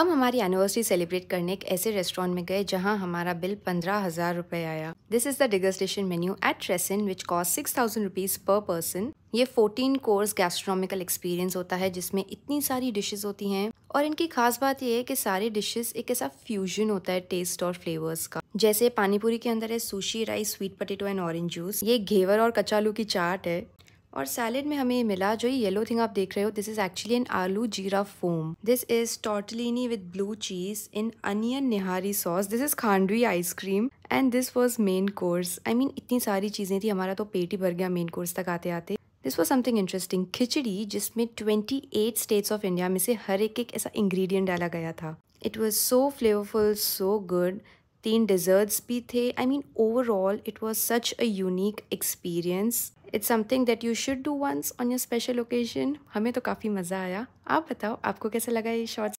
हम हमारी anniversary celebrate करने एक ऐसे रेस्टोरेंट में गए जहां हमारा बिल पंद्रह हज़ार रुपए आया this is the degustation menu at Tresind which cost six thousand rupees per person ये फोर्टीन कोर्स गैस्ट्रोमिकल एक्सपीरियंस होता है जिसमें इतनी सारी डिशेस होती हैं और इनकी खास बात यह है कि सारे डिशेस एक ऐसा फ्यूजन होता है टेस्ट और फ्लेवर्स का जैसे पानीपुरी के अंदर है sushi rice sweet potato and orange juice ये घेवर और कचालू की चाट है और सैलेड में हमें मिला जो ये येलो थिंग आप देख रहे हो this is actually an aloo jeera foam this is tortellini with blue cheese in onion nihari sauce this is khandvi ice cream and this was main course I mean इतनी सारी चीज़ें थी हमारा तो पेट ही भर गया मेन कोर्स तक आते आते this was something interesting khichdi जिसमें एट स्टेट्स ऑफ इंडिया में से हर एक एक ऐसा इंग्रीडियंट डाला गया था it was so flavourful so good तीन डिजर्ट्स भी थे I mean overall it was such a unique experience it's something that you should do once on your special occasion हमें तो काफ़ी मज़ा आया आप बताओ आपको कैसा लगा ये शॉर्ट्स